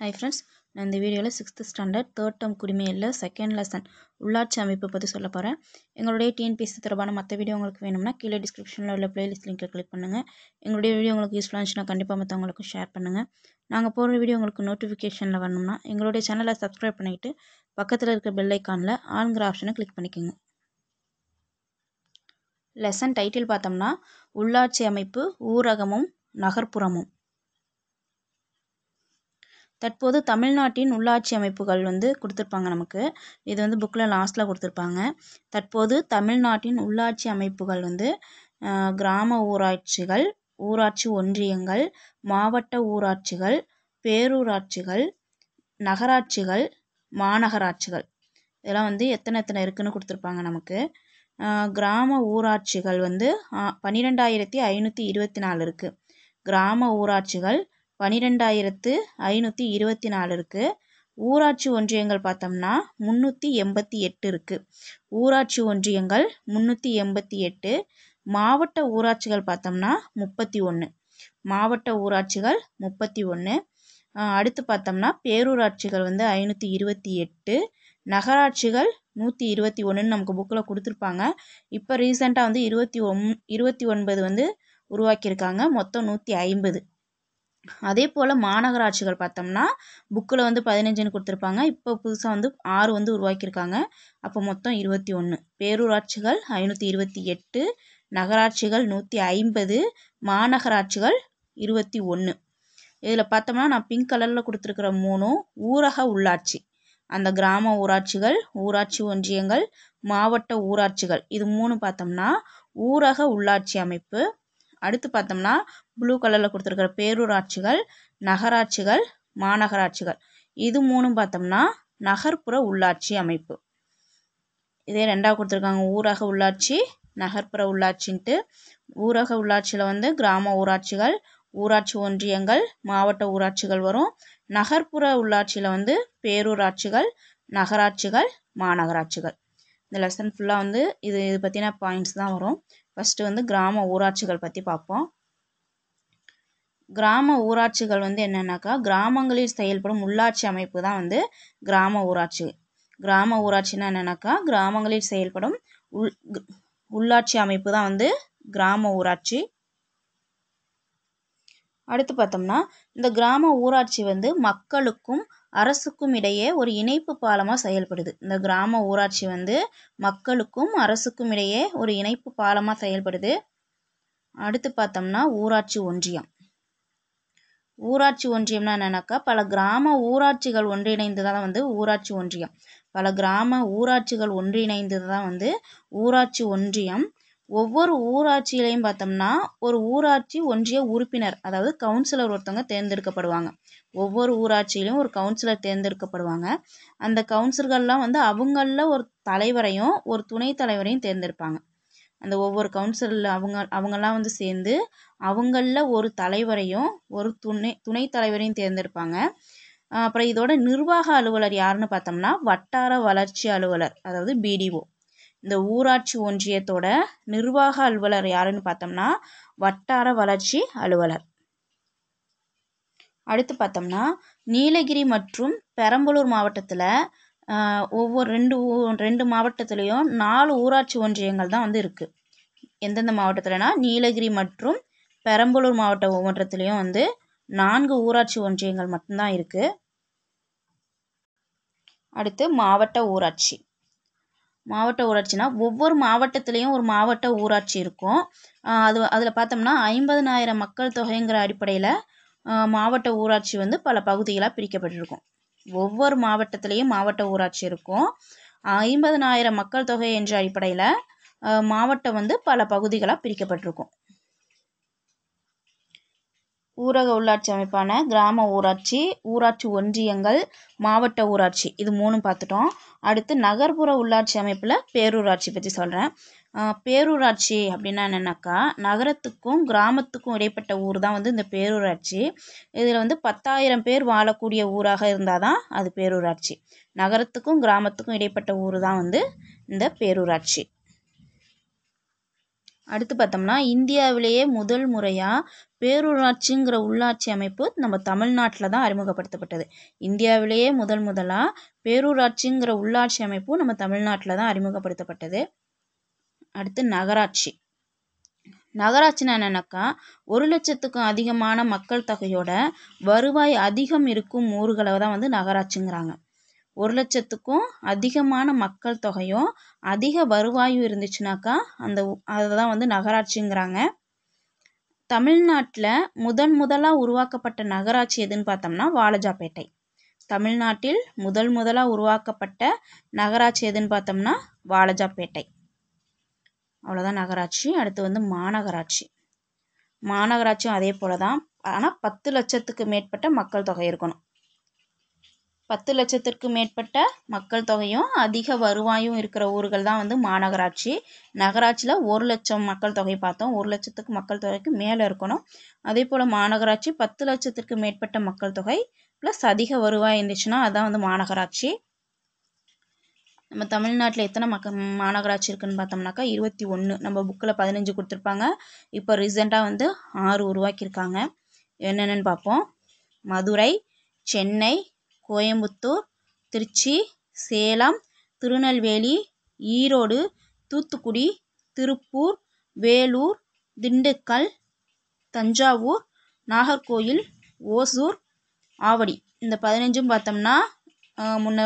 hi friends நான் இந்த வீடியோவில் சிக்ஸ்த்து ஸ்டாண்டர்ட் தேர்ட் டம் குடிமையில் செகண்ட் லெசன் உள்ளாட்சி அமைப்பு பற்றி சொல்ல போகிறேன் எங்களுடைய டிஎன்பிஎஸ்சி தொடர்பான மற்ற வீடியோ உங்களுக்கு வேணும்னா கீழே டிஸ்கிரிப்ஷனில் உள்ள பிளேலிஸ்ட் லிங்க்கை கிளிக் பண்ணுங்கள் எங்களுடைய வீடியோ உங்களுக்கு யூஸ்ஃபுல்லாக இருந்துச்சுன்னா கண்டிப்பாக மற்றவங்களுக்கு ஷேர் பண்ணுங்கள் நாங்கள் போகிற வீடியோ உங்களுக்கு நோட்டிஃபிகேஷனில் வரணும்னா எங்களுடைய சேனலை சப்ஸ்கிரைப் பண்ணிவிட்டு பக்கத்தில் இருக்கிற பெல் ஐக்கானில் ஆன்கிற ஆப்ஷனை கிளிக் பண்ணிக்கோங்க லெசன் டைட்டில் பார்த்தோம்னா உள்ளாட்சி அமைப்பு ஊரகமும் நகர்ப்புறமும் தற்போது தமிழ்நாட்டின் உள்ளாட்சி அமைப்புகள் வந்து கொடுத்துருப்பாங்க நமக்கு இது வந்து புக்கில் லாஸ்ட்டில் கொடுத்துருப்பாங்க தற்போது தமிழ்நாட்டின் உள்ளாட்சி அமைப்புகள் வந்து கிராம ஊராட்சிகள் ஊராட்சி ஒன்றியங்கள் மாவட்ட ஊராட்சிகள் பேரூராட்சிகள் நகராட்சிகள் மாநகராட்சிகள் இதெல்லாம் வந்து எத்தனை எத்தனை இருக்குதுன்னு கொடுத்துருப்பாங்க நமக்கு கிராம ஊராட்சிகள் வந்து பன்னிரெண்டாயிரத்தி ஐநூற்றி இருபத்தி நாலு இருக்குது கிராம ஊராட்சிகள் பனிரெண்டாயிரத்து ஐநூற்றி இருபத்தி நாலு இருக்குது ஊராட்சி ஒன்றியங்கள் பார்த்தோம்னா முந்நூற்றி எண்பத்தி எட்டு இருக்குது ஊராட்சி ஒன்றியங்கள் முந்நூற்றி எண்பத்தி எட்டு மாவட்ட ஊராட்சிகள் பார்த்தோம்னா முப்பத்தி ஒன்று மாவட்ட ஊராட்சிகள் முப்பத்தி ஒன்று அடுத்து பார்த்தோம்னா பேரூராட்சிகள் வந்து ஐநூற்றி இருபத்தி எட்டு நகராட்சிகள் நூற்றி இருபத்தி ஒன்றுன்னு நமக்கு புக்கில் கொடுத்துருப்பாங்க இப்போ ரீசெண்டாக வந்து இருபத்தி ஒன் இருபத்தி ஒன்பது வந்து உருவாக்கியிருக்காங்க மொத்தம் நூற்றி ஐம்பது அதே போல் மாநகராட்சிகள் பார்த்தோம்னா புக்கில் வந்து பதினஞ்சுன்னு கொடுத்துருப்பாங்க இப்போ புதுசாக வந்து ஆறு வந்து உருவாக்கியிருக்காங்க அப்போ மொத்தம் இருபத்தி ஒன்று பேரூராட்சிகள் ஐநூற்றி இருபத்தி எட்டு நகராட்சிகள் நூற்றி ஐம்பது மாநகராட்சிகள் இருபத்தி ஒன்று இதில் பார்த்தோம்னா நான் பிங்க் கலரில் கொடுத்துருக்குற மூணும் ஊரக உள்ளாட்சி அந்த கிராம ஊராட்சிகள் ஊராட்சி ஒன்றியங்கள் மாவட்ட ஊராட்சிகள் இது மூணு பார்த்தோம்னா ஊரக உள்ளாட்சி அமைப்பு அடுத்து பார்த்தோம்னா ப்ளூ கலரில் கொடுத்துருக்குற பேரூராட்சிகள் நகராட்சிகள் மாநகராட்சிகள் இது மூணும் பார்த்தோம்னா நகர்ப்புற உள்ளாட்சி அமைப்பு இதே ரெண்டாக கொடுத்துருக்காங்க ஊரக உள்ளாட்சி நகர்ப்புற உள்ளாட்சின்ட்டு ஊரக உள்ளாட்சியில் வந்து கிராம ஊராட்சிகள் ஊராட்சி ஒன்றியங்கள் மாவட்ட ஊராட்சிகள் வரும் நகர்ப்புற உள்ளாட்சியில் வந்து பேரூராட்சிகள் நகராட்சிகள் மாநகராட்சிகள் இந்த லெசன் ஃபுல்லாக வந்து இது இது பற்றின பாயிண்ட்ஸ் தான் வரும் ஃபஸ்ட்டு வந்து கிராம ஊராட்சிகள் பற்றி பார்ப்போம் கிராம ஊராட்சிகள் வந்து என்னென்னாக்கா கிராமங்களில் செயல்படும் உள்ளாட்சி அமைப்பு தான் வந்து கிராம ஊராட்சி கிராம ஊராட்சினா என்னென்னாக்கா கிராமங்களில் செயல்படும் உள் உள்ளாட்சி அமைப்பு தான் வந்து கிராம ஊராட்சி அடுத்து பார்த்தோம்னா இந்த கிராம ஊராட்சி வந்து மக்களுக்கும் அரசுக்கும் இடையே ஒரு இணைப்பு பாலமாக செயல்படுது இந்த கிராம ஊராட்சி வந்து மக்களுக்கும் அரசுக்கும் இடையே ஒரு இணைப்பு பாலமாக செயல்படுது அடுத்து பார்த்தோம்னா ஊராட்சி ஒன்றியம் ஊராட்சி ஒன்றியம்னா என்னென்னாக்கா பல கிராம ஊராட்சிகள் ஒன்றிணைந்து தான் வந்து ஊராட்சி ஒன்றியம் பல கிராம ஊராட்சிகள் ஒன்றிணைந்து தான் வந்து ஊராட்சி ஒன்றியம் ஒவ்வொரு ஊராட்சியிலையும் பார்த்தோம்னா ஒரு ஊராட்சி ஒன்றிய உறுப்பினர் அதாவது கவுன்சிலர் ஒருத்தவங்க தேர்ந்தெடுக்கப்படுவாங்க ஒவ்வொரு ஊராட்சியிலையும் ஒரு கவுன்சிலர் தேர்ந்தெடுக்கப்படுவாங்க அந்த கவுன்சிலர்கள்லாம் வந்து அவங்களில் ஒரு தலைவரையும் ஒரு துணைத் தலைவரையும் தேர்ந்தெடுப்பாங்க அந்த ஒவ்வொரு கவுன்சிலில் அவங்க அவங்களாம் வந்து சேர்ந்து அவங்களில் ஒரு தலைவரையும் ஒரு துணை துணைத் தலைவரையும் தேர்ந்தெடுப்பாங்க அப்புறம் இதோட நிர்வாக அலுவலர் யாருன்னு பார்த்தோம்னா வட்டார வளர்ச்சி அலுவலர் அதாவது பிடிஓ இந்த ஊராட்சி ஒன்றியத்தோட நிர்வாக அலுவலர் யாருன்னு பார்த்தோம்னா வட்டார வளர்ச்சி அலுவலர் அடுத்து பார்த்தோம்னா நீலகிரி மற்றும் பெரம்பலூர் மாவட்டத்தில் ஒவ்வொரு ரெண்டு ஊ ரெண்டு மாவட்டத்துலேயும் நாலு ஊராட்சி ஒன்றியங்கள் தான் வந்து இருக்குது எந்தெந்த மாவட்டத்திலனா நீலகிரி மற்றும் பெரம்பலூர் மாவட்ட ஒவ்வொன்றத்துலேயும் வந்து நான்கு ஊராட்சி ஒன்றியங்கள் மட்டும்தான் இருக்குது அடுத்து மாவட்ட ஊராட்சி மாவட்ட ஊராட்சினா ஒவ்வொரு மாவட்டத்துலேயும் ஒரு மாவட்ட ஊராட்சி இருக்கும் அது அதில் பார்த்தோம்னா ஐம்பதனாயிரம் மக்கள் தொகைங்கிற அடிப்படையில் மாவட்ட ஊராட்சி வந்து பல பகுதிகளாக பிரிக்கப்பட்டிருக்கும் ஒவ்வொரு மாவட்டத்துலேயும் மாவட்ட ஊராட்சி இருக்கும் ஐம்பதனாயிரம் மக்கள் தொகை என்ற அடிப்படையில் மாவட்டம் வந்து பல பகுதிகளாக பிரிக்கப்பட்டிருக்கும் ஊரக உள்ளாட்சி அமைப்பான கிராம ஊராட்சி ஊராட்சி ஒன்றியங்கள் மாவட்ட ஊராட்சி இது மூணும் பார்த்துட்டோம் அடுத்து நகர்ப்புற உள்ளாட்சி அமைப்பில் பேரூராட்சி பற்றி சொல்கிறேன் பேரூராட்சி அப்படின்னா என்னென்னாக்கா நகரத்துக்கும் கிராமத்துக்கும் இடைப்பட்ட ஊர் தான் வந்து இந்த பேரூராட்சி இதில் வந்து பத்தாயிரம் பேர் வாழக்கூடிய ஊராக இருந்தால் தான் அது பேரூராட்சி நகரத்துக்கும் கிராமத்துக்கும் இடைப்பட்ட ஊர் தான் வந்து இந்த பேரூராட்சி அடுத்து பார்த்தோம்னா இந்தியாவிலேயே முதல் முறையாக பேரூராட்சிங்கிற உள்ளாட்சி அமைப்பு நம்ம தமிழ்நாட்டில் தான் அறிமுகப்படுத்தப்பட்டது இந்தியாவிலேயே முதல் முதலாக பேரூராட்சிங்கிற உள்ளாட்சி அமைப்பு நம்ம தமிழ்நாட்டில் தான் அறிமுகப்படுத்தப்பட்டது அடுத்து நகராட்சி நகராட்சினா என்னென்னாக்கா ஒரு லட்சத்துக்கும் அதிகமான மக்கள் தொகையோட வருவாய் அதிகம் இருக்கும் ஊர்களை தான் வந்து நகராட்சிங்கிறாங்க ஒரு லட்சத்துக்கும் அதிகமான மக்கள் தொகையும் அதிக வருவாயும் இருந்துச்சுனாக்கா அந்த அதை தான் வந்து நகராட்சிங்கிறாங்க தமிழ்நாட்டில் முதன் முதலாக உருவாக்கப்பட்ட நகராட்சி எதுன்னு பார்த்தோம்னா வாலஜாப்பேட்டை தமிழ்நாட்டில் முதல் முதலாக உருவாக்கப்பட்ட நகராட்சி எதுன்னு பார்த்தோம்னா வாலஜாப்பேட்டை அவ்வளோதான் நகராட்சி அடுத்து வந்து மாநகராட்சி மாநகராட்சியும் அதே போல் தான் ஆனால் பத்து லட்சத்துக்கு மேற்பட்ட மக்கள் தொகை இருக்கணும் பத்து லட்சத்திற்கு மேற்பட்ட மக்கள் தொகையும் அதிக வருவாயும் இருக்கிற ஊர்கள் தான் வந்து மாநகராட்சி நகராட்சியில் ஒரு லட்சம் மக்கள் தொகை பார்த்தோம் ஒரு லட்சத்துக்கு மக்கள் தொகைக்கு மேலே இருக்கணும் அதே போல் மாநகராட்சி பத்து லட்சத்திற்கு மேற்பட்ட மக்கள் தொகை ப்ளஸ் அதிக வருவாய் இருந்துச்சுன்னா அதுதான் வந்து மாநகராட்சி நம்ம தமிழ்நாட்டில் எத்தனை மக்க மாநகராட்சி இருக்குன்னு பார்த்தோம்னாக்கா இருபத்தி ஒன்று நம்ம புக்கில் பதினஞ்சு கொடுத்துருப்பாங்க இப்போ ரீசெண்டாக வந்து ஆறு உருவாக்கியிருக்காங்க என்னென்னு பார்ப்போம் மதுரை சென்னை கோயம்புத்தூர் திருச்சி சேலம் திருநெல்வேலி ஈரோடு தூத்துக்குடி திருப்பூர் வேலூர் திண்டுக்கல் தஞ்சாவூர் நாகர்கோயில் ஓசூர் ஆவடி இந்த பதினஞ்சும் பார்த்தோம்னா முன்ன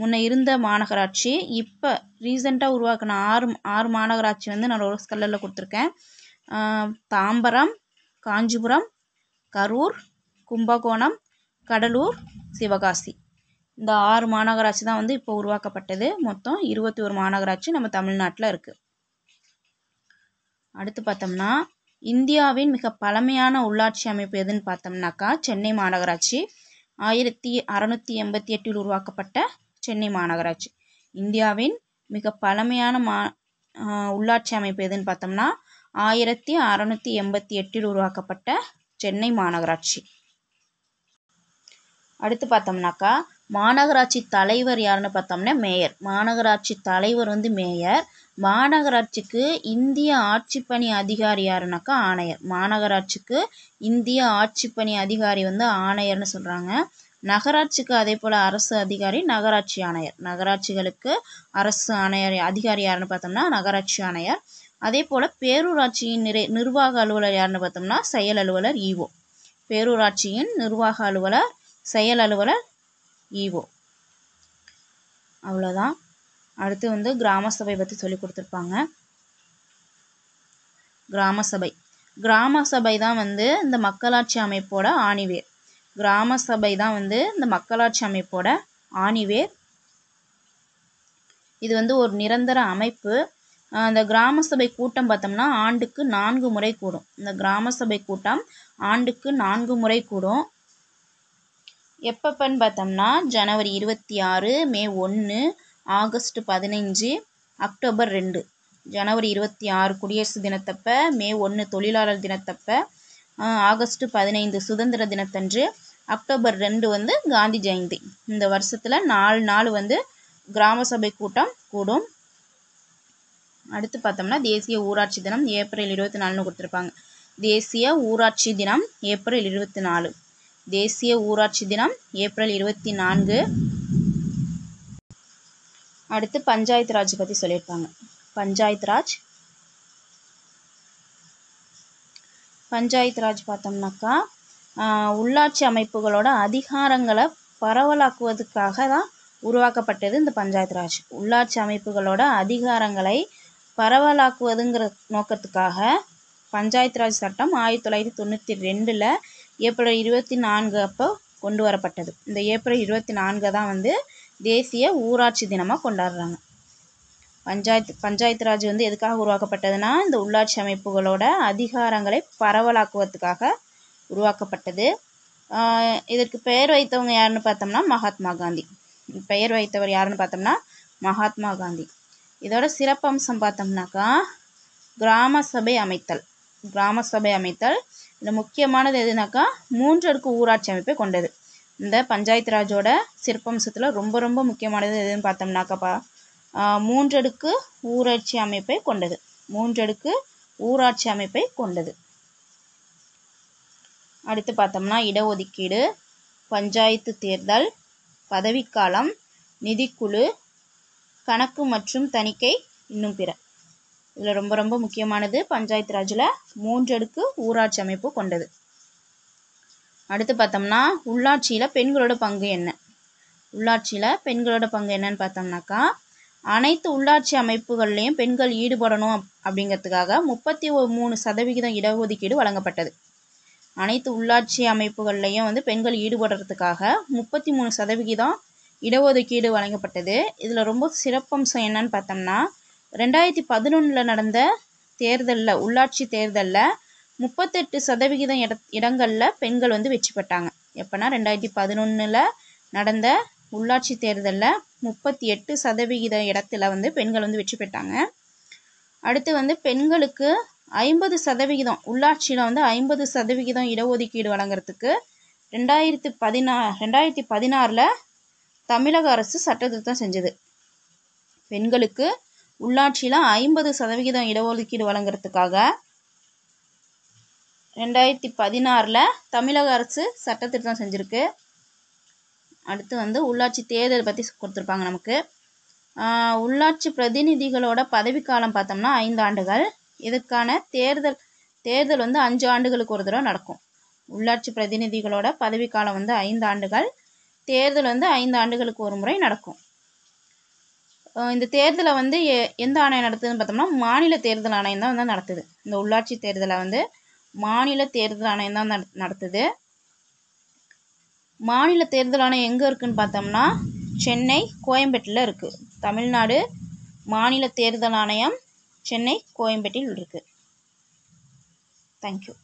முன்ன இருந்த மாநகராட்சி இப்போ ரீசெண்டாக உருவாக்கின ஆறு ஆறு மாநகராட்சி வந்து நான் ரோஸ் கல்லரில் கொடுத்துருக்கேன் தாம்பரம் காஞ்சிபுரம் கரூர் கும்பகோணம் கடலூர் சிவகாசி இந்த ஆறு மாநகராட்சி தான் வந்து இப்போ உருவாக்கப்பட்டது மொத்தம் இருபத்தி ஒரு மாநகராட்சி நம்ம தமிழ்நாட்டில் இருக்குது அடுத்து பார்த்தோம்னா இந்தியாவின் மிக பழமையான உள்ளாட்சி அமைப்பு எதுன்னு பார்த்தோம்னாக்கா சென்னை மாநகராட்சி ஆயிரத்தி அறநூற்றி எண்பத்தி எட்டில் உருவாக்கப்பட்ட சென்னை மாநகராட்சி இந்தியாவின் மிக பழமையான மா உள்ளாட்சி அமைப்பு எதுன்னு பார்த்தோம்னா ஆயிரத்தி அறநூற்றி எண்பத்தி எட்டில் உருவாக்கப்பட்ட சென்னை மாநகராட்சி அடுத்து பார்த்தோம்னாக்கா மாநகராட்சி தலைவர் யாருன்னு பார்த்தோம்னா மேயர் மாநகராட்சி தலைவர் வந்து மேயர் மாநகராட்சிக்கு இந்திய ஆட்சிப்பணி அதிகாரி யாருனாக்கா ஆணையர் மாநகராட்சிக்கு இந்திய ஆட்சிப்பணி அதிகாரி வந்து ஆணையர்னு சொல்கிறாங்க நகராட்சிக்கு அதே போல் அரசு அதிகாரி நகராட்சி ஆணையர் நகராட்சிகளுக்கு அரசு ஆணையர் அதிகாரி யாருன்னு பார்த்தோம்னா நகராட்சி ஆணையர் அதே போல் பேரூராட்சியின் நிறை நிர்வாக அலுவலர் யாருன்னு பார்த்தோம்னா செயல் அலுவலர் ஈஓ பேரூராட்சியின் நிர்வாக அலுவலர் செயல் அலுவல இஓ அவ்வளோதான் அடுத்து வந்து கிராம சபை பற்றி சொல்லி கொடுத்துருப்பாங்க கிராம சபை கிராம சபை தான் வந்து இந்த மக்களாட்சி அமைப்போட ஆணிவேர் கிராம சபை தான் வந்து இந்த மக்களாட்சி அமைப்போட ஆணிவேர் இது வந்து ஒரு நிரந்தர அமைப்பு அந்த கிராம சபை கூட்டம் பார்த்தோம்னா ஆண்டுக்கு நான்கு முறை கூடும் இந்த கிராம சபை கூட்டம் ஆண்டுக்கு நான்கு முறை கூடும் எப்பப்பன்னு பார்த்தோம்னா ஜனவரி இருபத்தி ஆறு மே ஒன்று ஆகஸ்ட் பதினஞ்சு அக்டோபர் ரெண்டு ஜனவரி இருபத்தி ஆறு குடியரசு தினத்தப்ப மே ஒன்று தொழிலாளர் தினத்தப்ப ஆகஸ்ட்டு பதினைந்து சுதந்திர தினத்தன்று அக்டோபர் ரெண்டு வந்து காந்தி ஜெயந்தி இந்த வருஷத்தில் நாலு நாள் வந்து கிராம சபை கூட்டம் கூடும் அடுத்து பார்த்தோம்னா தேசிய ஊராட்சி தினம் ஏப்ரல் இருபத்தி நாலுன்னு கொடுத்துருப்பாங்க தேசிய ஊராட்சி தினம் ஏப்ரல் இருபத்தி நாலு தேசிய ஊராட்சி தினம் ஏப்ரல் இருபத்தி நான்கு அடுத்து பஞ்சாயத்து ராஜ் பற்றி சொல்லியிருப்பாங்க பஞ்சாயத்து ராஜ் பஞ்சாயத்து ராஜ் பார்த்தோம்னாக்கா உள்ளாட்சி அமைப்புகளோட அதிகாரங்களை பரவலாக்குவதுக்காக தான் உருவாக்கப்பட்டது இந்த பஞ்சாயத்து ராஜ் உள்ளாட்சி அமைப்புகளோட அதிகாரங்களை பரவலாக்குவதுங்கிற நோக்கத்துக்காக பஞ்சாயத்து ராஜ் சட்டம் ஆயிரத்தி தொள்ளாயிரத்தி தொண்ணூற்றி ரெண்டில் ஏப்ரல் இருபத்தி நான்கு அப்போ கொண்டு வரப்பட்டது இந்த ஏப்ரல் இருபத்தி நான்கை தான் வந்து தேசிய ஊராட்சி தினமாக கொண்டாடுறாங்க பஞ்சாயத்து பஞ்சாயத்து ராஜ் வந்து எதுக்காக உருவாக்கப்பட்டதுன்னா இந்த உள்ளாட்சி அமைப்புகளோட அதிகாரங்களை பரவலாக்குவதற்காக உருவாக்கப்பட்டது இதற்கு பெயர் வைத்தவங்க யாருன்னு பார்த்தோம்னா மகாத்மா காந்தி பெயர் வைத்தவர் யாருன்னு பார்த்தோம்னா மகாத்மா காந்தி இதோட சிறப்பம்சம் பார்த்தோம்னாக்கா கிராம சபை அமைத்தல் கிராம சபை அமைத்தல் இந்த முக்கியமானது எதுனாக்கா மூன்று அடுக்கு ஊராட்சி அமைப்பை கொண்டது இந்த பஞ்சாயத்து ராஜோட சிறப்பம்சத்தில் ரொம்ப ரொம்ப முக்கியமானது எதுன்னு பார்த்தோம்னாக்கப்பா மூன்றடுக்கு ஊராட்சி அமைப்பை கொண்டது மூன்றடுக்கு ஊராட்சி அமைப்பை கொண்டது அடுத்து பார்த்தோம்னா இடஒதுக்கீடு பஞ்சாயத்து தேர்தல் பதவிக்காலம் நிதிக்குழு கணக்கு மற்றும் தணிக்கை இன்னும் பிற இதில் ரொம்ப ரொம்ப முக்கியமானது பஞ்சாயத்து ராஜில் மூன்றடுக்கு ஊராட்சி அமைப்பு கொண்டது அடுத்து பார்த்தோம்னா உள்ளாட்சியில் பெண்களோட பங்கு என்ன உள்ளாட்சியில் பெண்களோட பங்கு என்னன்னு பார்த்தோம்னாக்கா அனைத்து உள்ளாட்சி அமைப்புகள்லேயும் பெண்கள் ஈடுபடணும் அப்படிங்கிறதுக்காக முப்பத்தி மூணு சதவிகிதம் இடஒதுக்கீடு வழங்கப்பட்டது அனைத்து உள்ளாட்சி அமைப்புகள்லையும் வந்து பெண்கள் ஈடுபடுறதுக்காக முப்பத்தி மூணு சதவிகிதம் இடஒதுக்கீடு வழங்கப்பட்டது இதில் ரொம்ப சிறப்பம்சம் என்னன்னு பார்த்தோம்னா ரெண்டாயிரத்தி பதினொன்றில் நடந்த தேர்தலில் உள்ளாட்சி தேர்தலில் முப்பத்தெட்டு சதவிகிதம் இட இடங்களில் பெண்கள் வந்து வெற்றி பெற்றாங்க எப்போனா ரெண்டாயிரத்தி பதினொன்றில் நடந்த உள்ளாட்சி தேர்தலில் முப்பத்தி எட்டு சதவிகித இடத்துல வந்து பெண்கள் வந்து வெற்றி பெற்றாங்க அடுத்து வந்து பெண்களுக்கு ஐம்பது சதவிகிதம் உள்ளாட்சியில் வந்து ஐம்பது சதவிகிதம் இடஒதுக்கீடு வழங்குறதுக்கு ரெண்டாயிரத்து பதினா ரெண்டாயிரத்தி பதினாறில் தமிழக அரசு சட்டத்திருத்தம் செஞ்சது பெண்களுக்கு உள்ளாட்சியில் ஐம்பது சதவிகிதம் இடஒதுக்கீடு வழங்குறதுக்காக ரெண்டாயிரத்தி பதினாறில் தமிழக அரசு சட்டத்திருத்தம் செஞ்சுருக்கு அடுத்து வந்து உள்ளாட்சி தேர்தல் பற்றி கொடுத்துருப்பாங்க நமக்கு உள்ளாட்சி பிரதிநிதிகளோட பதவிக்காலம் பார்த்தோம்னா ஐந்து ஆண்டுகள் இதுக்கான தேர்தல் தேர்தல் வந்து அஞ்சு ஆண்டுகளுக்கு ஒரு தடவை நடக்கும் உள்ளாட்சி பிரதிநிதிகளோட பதவிக்காலம் வந்து ஐந்து ஆண்டுகள் தேர்தல் வந்து ஐந்து ஆண்டுகளுக்கு ஒரு முறை நடக்கும் இந்த தேர்தலை வந்து எ எந்த ஆணையம் நடத்துதுன்னு பார்த்தோம்னா மாநில தேர்தல் ஆணையம் தான் வந்து நடத்துது இந்த உள்ளாட்சி தேர்தலை வந்து மாநில தேர்தல் ஆணையம் தான் நடத்துது மாநில தேர்தல் ஆணையம் எங்கே இருக்குதுன்னு பார்த்தோம்னா சென்னை கோயம்பேட்டில் இருக்குது தமிழ்நாடு மாநில தேர்தல் ஆணையம் சென்னை கோயம்பேட்டில் இருக்குது தேங்க்யூ